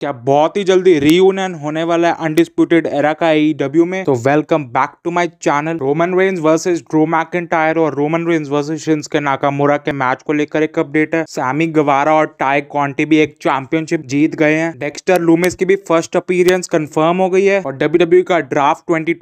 क्या बहुत ही जल्दी रियूनियन होने वाला है अनडिस्प्यूटेड एरा का डब्ल्यू e में तो welcome back to my channel Roman Reigns versus Drew McIntyre और रोमन रेंज वर्सेस के नाकामुरा के मैच को लेकर एक अपडेट है सैमी गवारा और टाई कॉन्टी भी एक चैंपियनशिप जीत गए हैं डेक्स्टर लूमिस की भी फर्स्ट अपीरियंस कंफर्म हो गई है और डब्ल्यू e का ड्राफ्ट ट्वेंटी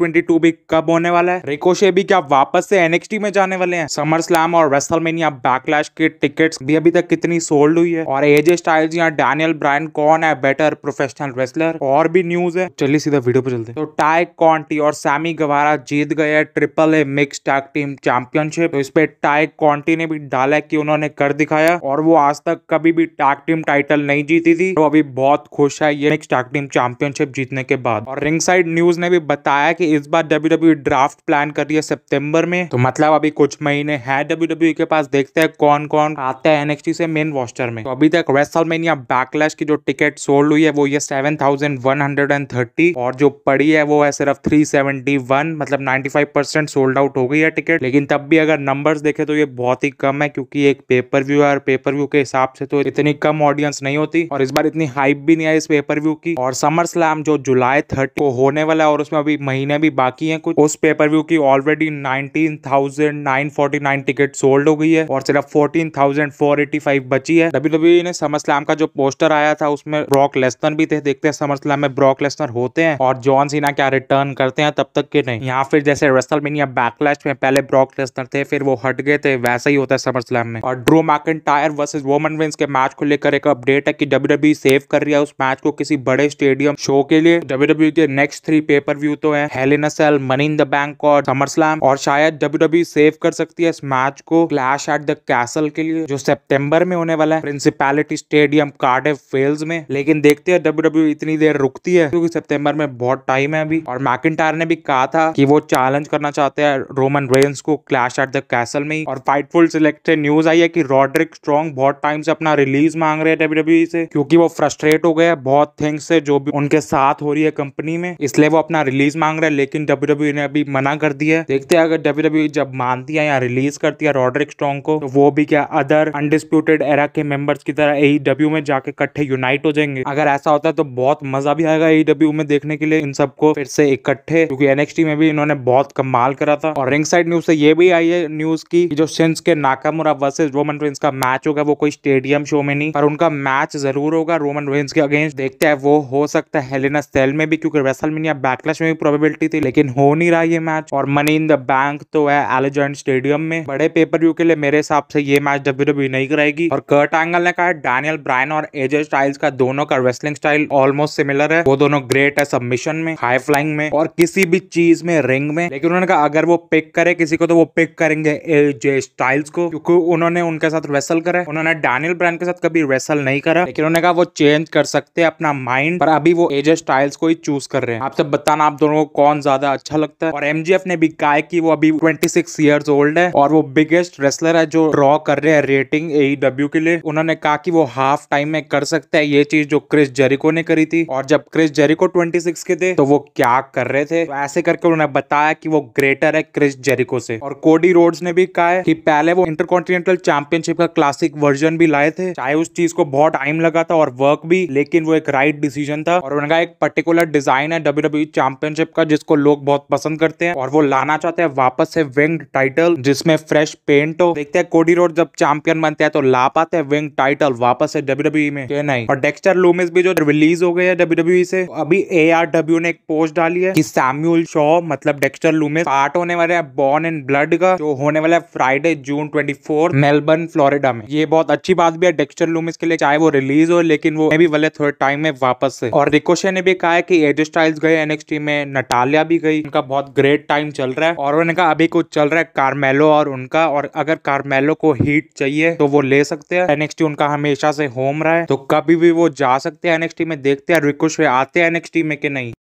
भी कब होने वाला है रिकोशे भी क्या वापस से एनएक्सटी में जाने वाले हैं समर स्लैम और वेस्टल बैकलैश के टिकट भी अभी तक कितनी सोल्ड हुई है और एजे स्टाइल्स या डैनियल ब्रायन कौन है बेटर क्रिकेटर प्रोफेशनल रेसलर और भी न्यूज है चलिए सीधा वीडियो पे चलते तो टाइ कॉन्टी और सैमी गवारा जीत गए triple A mix tag team championship तो इस पे टाइ कॉन्टी ने भी डाला की उन्होंने कर दिखाया और वो आज तक कभी भी टैग टीम टाइटल नहीं जीती थी वो तो अभी बहुत खुश है ये मिक्स टैग टीम चैंपियनशिप जीतने के बाद और रिंग साइड न्यूज ने भी बताया की इस बार डब्ल्यू ड्राफ्ट प्लान कर रही है सितंबर में तो मतलब अभी कुछ महीने है डब्ल्यू e के पास देखते हैं कौन कौन आता है एनएक्सटी से मेन वॉस्टर में तो अभी तक रेसलमेनिया बैकलैश की जो टिकट सोल्ड हुई है वो ये seven thousand one hundred and thirty और जो पड़ी है वो है सिर्फ थ्री सेवेंटी वन मतलब ninety five percent sold out हो गई है टिकट लेकिन तब भी अगर नंबर देखे तो ये बहुत ही कम है क्योंकि एक पेपर व्यू है और पेपर व्यू के हिसाब से तो इतनी कम ऑडियंस नहीं होती और इस बार इतनी हाइप भी नहीं आई इस पेपर व्यू की और समर स्लैम जो जुलाई थर्टी को होने वाला है और उसमें अभी महीने भी बाकी है कुछ उस पेपर व्यू की already nineteen thousand nine forty nine ticket sold हो गई है और सिर्फ fourteen thousand four eighty five बची है डब्ल्यू डब्ल्यू ने समर स्लैम का जो पोस्टर आया था उसमें रॉक लेस्टर भी थे देखते हैं समरस्लैम में ब्रॉक लेस्टर होते हैं और जॉन सीना क्या रिटर्न करते हैं तब तक के नहीं यहाँ फिर जैसे रेसलमेनिया बैकलैश में पहले ब्रॉक लेस्टर थे फिर वो हट गए थे वैसा ही होता है समरस्लैम में और Drew McIntyre versus Roman Reigns के मैच को लेकर एक अपडेट है की डब्ल्यू सेव कर रही है उस मैच को किसी बड़े स्टेडियम शो के लिए डब्ल्यू e के नेक्स्ट थ्री पेपर व्यू तो है hell in a cell money in the bank और समरस्लैम और शायद डब्ल्यू सेव e कर सकती है इस मैच को क्लैश एट द कैसल के लिए जो सितंबर में होने वाला है प्रिंसिपैलिटी स्टेडियम कार्डिफ वेल्स में लेकिन देख देखते हैं डब्ल्यू डब्ल्यू e इतनी देर रुकती है क्योंकि सितंबर में बहुत टाइम है अभी और मैकिन ने भी कहा था कि वो चैलेंज करना चाहते हैं रोमन रेन्स को क्लैश एट द कैसल में और फाइटफुल सिलेक्ट से न्यूज आई है कि रॉड्रिक स्ट्रॉन्ग बहुत टाइम से अपना रिलीज मांग रहे हैं डब्ल्यू डब्ल्यू e से क्योंकि वो फ्रस्ट्रेट हो गया बहुत थिंग्स से जो भी उनके साथ हो रही है कंपनी में इसलिए वो अपना रिलीज मांग रहे हैं लेकिन डब्ल्यू डब्ल्यू e ने अभी मना कर दिया है देखते हैं अगर डब्ल्यू डब्ल्यू जब मानती है या रिलीज करती है रॉड्रिक स्ट्रॉन्ग को तो वो भी क्या अदर अनडिस्प्यूटेड एरा के मेंबर्स की तरह ए में जाके इकट्ठे यूनाइट हो जाएंगे अगर अगर ऐसा होता है तो बहुत मजा भी आएगा ईडब्ल्यू e में देखने के लिए इन सबको फिर से इकट्ठे क्योंकि एनएक्सटी में भी इन्होंने बहुत कमाल करा था और रिंग साइड न्यूज से ये भी आई है न्यूज की जो Shinsuke Nakamura versus Roman Reigns का मैच होगा वो कोई स्टेडियम शो में नहीं पर उनका मैच जरूर होगा रोमन रेंस के अगेंस्ट देखते हैं वो हो सकता है हेलेना सेल में भी क्योंकि वेसलमिनिया बैकलैश में भी प्रोबेबिलिटी थी लेकिन हो नहीं रहा ये मैच और मनी इन द बैंक तो है एलिजेंट स्टेडियम में बड़े पेपर व्यू के लिए मेरे हिसाब से ये मैच डब्ल्यू e नहीं कराएगी और कर्ट एंगल ने कहा डैनियल ब्रायन और एजे स्टाइल्स का दोनों का रेसलिंग स्टाइल ऑलमोस्ट सिमिलर है वो दोनों ग्रेट है सबमिशन में हाई फ्लाइंग में और किसी भी चीज में रिंग में लेकिन उन्होंने कहा अगर वो पिक करे किसी को तो वो पिक करेंगे एजे स्टाइल्स को क्योंकि उन्होंने उनके साथ रेसल करा उन्होंने डैनियल ब्रांड के साथ कभी रेसल नहीं करा लेकिन उन्होंने कहा वो चेंज कर सकते हैं अपना माइंड पर अभी वो एजे स्टाइल्स को ही चूज कर रहे हैं आप सब बताना आप दोनों को कौन ज्यादा अच्छा लगता है और एमजीएफ ने भी कहा कि वो अभी ट्वेंटी सिक्स ईयर्स ओल्ड है और वो बिगेस्ट रेसलर है जो ड्रॉ कर रहे हैं रेटिंग ए e के लिए उन्होंने कहा कि वो हाफ टाइम में कर सकते हैं ये चीज जो क्रिस जेरिको ने करी थी और जब क्रिस जेरिको 26 के थे तो वो क्या कर रहे थे तो ऐसे करके उन्होंने बताया कि वो ग्रेटर है क्रिस जेरिको से और कोडी रोड्स ने भी कहा है कि पहले वो इंटरकॉन्टिनेंटल चैंपियनशिप का क्लासिक वर्जन भी लाए थे चाहे उस चीज को बहुत टाइम लगा था और वर्क भी लेकिन वो एक राइट डिसीजन था और उनका एक पर्टिकुलर डिजाइन है डब्ल्यू डब्ल्यू चैंपियनशिप का जिसको लोग बहुत पसंद करते हैं और वो लाना चाहते हैं वापस से विंग टाइटल जिसमें फ्रेश पेंट हो देखते हैं कोडी रोड जब चैंपियन बनते हैं तो ला पाते हैं विंग टाइटल वापस से डब्ल्यू डब्ल्यू में नहीं और डेक्स्टर लूमिस एक्ट्रेस भी जो रिलीज हो गई है डब्ल्यू से अभी ए आर डब्ल्यू ने एक पोस्ट डाली है कि सैम्यूल शॉ मतलब डेक्स्टर लूमे पार्ट होने वाले हैं बॉर्न एंड ब्लड का जो होने वाला है Friday June twenty Melbourne Florida में ये बहुत अच्छी बात भी है डेक्स्टर लूमिस के लिए चाहे वो रिलीज हो लेकिन वो भी वाले थोड़े टाइम में वापस से और रिकोशे ने भी कहा है कि एज स्टाइल्स गए एनएक्सटी में नटालिया भी गई उनका बहुत ग्रेट टाइम चल रहा है और उन्होंने कहा अभी कुछ चल रहा है कार्मेलो और उनका और अगर कार्मेलो को हीट चाहिए तो वो ले सकते हैं एनएक्सटी उनका हमेशा से होम रहा है तो कभी भी वो जा सकते सकते हैं एनएक्सटी में देखते हैं रिक्वेस्ट आते हैं एनएक्सटी में कि नहीं